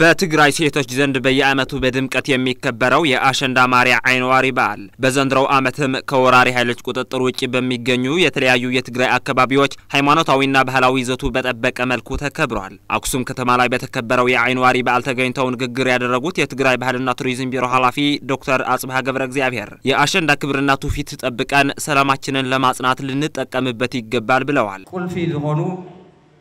በትግራይ ሴቶች ዘንድ በየዓመቱ በድምቀት የሚከበረው የአሸንዳ ማሪያ አይንዋሪ በዓል በዘንድሮው ዓመትም ከወራሪ ኃይሎች ቁጥጥር ውጭ በሚገኙ የተለያዩ የትግራይ አካባቢዎች ሃይማኖታዊና ባህላዊ ይዘቱ በጠበቀ መልኩ ተከብሯል። አክሱም ከተማ ላይ በተከበረው የአይንዋሪ በዓል ተገኝተው ንግግር ያደረጉት የትግራይ ባህልና ቱሪዝም ቢሮ ኃላፊ ዶክተር አጽብሃ ገብረ እግዚአብሔር የአሸንዳ ክብርና ትውፊት ጠብቀን ሰላማችንን ለማጽናት ልንጠቀምበት ይገባል ብለዋል። ቁልፊ ዝሆኑ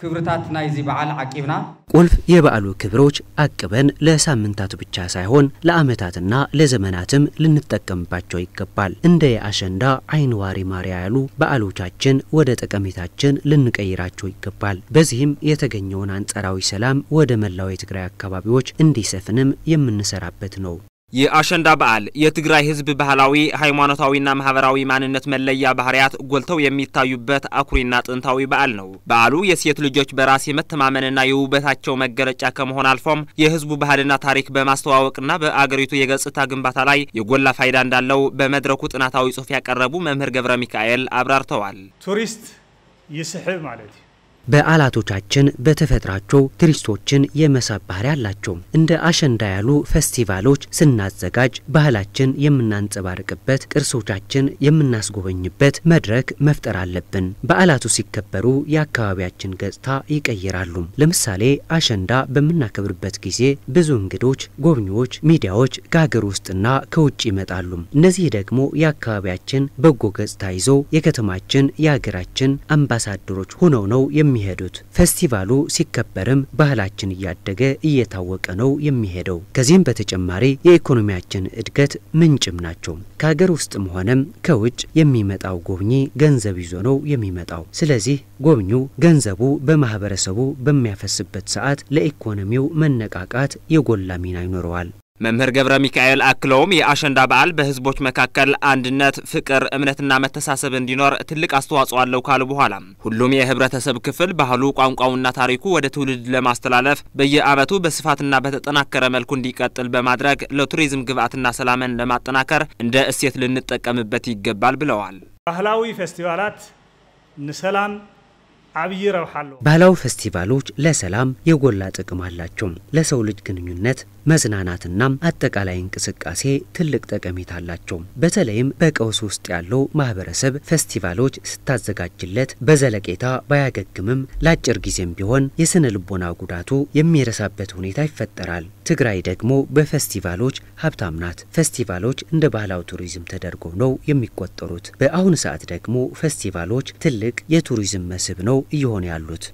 ክብርታት ናይዚ በዓል ዓቂብና ቁልፍ የበዓሉ ክብሮች አቅበን ለሳምንታት ብቻ ሳይሆን ለአመታትና ለዘመናትም ልንጠቀምባቸው ይገባል። እንደ የአሸንዳ አይንዋሪ ማሪያ ያሉ በዓሎቻችን ወደ ጠቀሜታችን ልንቀይራቸው ይገባል። በዚህም የተገኘውን አንጻራዊ ሰላም ወደ መላው የትግራይ አካባቢዎች እንዲሰፍንም የምንሰራበት ነው። የአሸንዳ በዓል የትግራይ ህዝብ ባህላዊ ሃይማኖታዊና ማህበራዊ ማንነት መለያ ባህሪያት ጎልተው የሚታዩበት አኩሪና ጥንታዊ በዓል ነው። በዓሉ የሴት ልጆች በራስ የመተማመንና የውበታቸው መገለጫ ከመሆን አልፎም የህዝቡ ባህልና ታሪክ በማስተዋወቅና በአገሪቱ የገጽታ ግንባታ ላይ የጎላ ፋይዳ እንዳለው በመድረኩ ጥናታዊ ጽሑፍ ያቀረቡ መምህር ገብረ ሚካኤል አብራርተዋል። ቱሪስት ይስሕብ ማለት እዩ በዓላቶቻችን በተፈጥራቸው ቱሪስቶችን የመሳብ ባህሪ አላቸው። እንደ አሸንዳ ያሉ ፌስቲቫሎች ስናዘጋጅ ባህላችን የምናንጸባርቅበት፣ ቅርሶቻችን የምናስጎበኝበት መድረክ መፍጠር አለብን። በዓላቱ ሲከበሩ የአካባቢያችን ገጽታ ይቀይራሉ። ለምሳሌ አሸንዳ በምናከብርበት ጊዜ ብዙ እንግዶች፣ ጎብኚዎች፣ ሚዲያዎች ከሀገር ውስጥና ከውጭ ይመጣሉ። እነዚህ ደግሞ የአካባቢያችን በጎ ገጽታ ይዘው የከተማችን የሀገራችን አምባሳደሮች ሆነው ነው የሚ የሚሄዱት። ፌስቲቫሉ ሲከበርም ባህላችን እያደገ እየታወቀ ነው የሚሄደው። ከዚህም በተጨማሪ የኢኮኖሚያችን እድገት ምንጭም ናቸው። ከሀገር ውስጥም ሆነም ከውጭ የሚመጣው ጎብኚ ገንዘብ ይዞ ነው የሚመጣው። ስለዚህ ጎብኚው ገንዘቡ በማህበረሰቡ በሚያፈስበት ሰዓት ለኢኮኖሚው መነቃቃት የጎላ ሚና ይኖረዋል። መምህር ገብረ ሚካኤል አክለውም የአሸንዳ በዓል በህዝቦች መካከል አንድነት፣ ፍቅር፣ እምነትና መተሳሰብ እንዲኖር ትልቅ አስተዋጽኦ አለው ካሉ በኋላ ሁሉም የህብረተሰብ ክፍል ባህሉ፣ ቋንቋውና ታሪኩ ወደ ትውልድ ለማስተላለፍ በየዓመቱ በስፋትና በተጠናከረ መልኩ እንዲቀጥል በማድረግ ለቱሪዝም ግብዓትና ሰላምን ለማጠናከር እንደ እሴት ልንጠቀምበት ይገባል ብለዋል። ባህላዊ ፌስቲቫላት ንሰላም አብይ ረብሓ ባህላዊ ፌስቲቫሎች ለሰላም የጎላ ጥቅም አላቸው። ለሰው ልጅ ግንኙነት መዝናናትና አጠቃላይ እንቅስቃሴ ትልቅ ጠቀሜታ አላቸው። በተለይም በቀውስ ውስጥ ያለው ማህበረሰብ ፌስቲቫሎች ስታዘጋጅለት በዘለቄታ ባያገግምም ለአጭር ጊዜም ቢሆን የስነ ልቦና ጉዳቱ የሚረሳበት ሁኔታ ይፈጠራል። ትግራይ ደግሞ በፌስቲቫሎች ሀብታም ናት። ፌስቲቫሎች እንደ ባህላዊ ቱሪዝም ተደርጎ ነው የሚቆጠሩት። በአሁኑ ሰዓት ደግሞ ፌስቲቫሎች ትልቅ የቱሪዝም መስህብ ነው እየሆኑ ያሉት።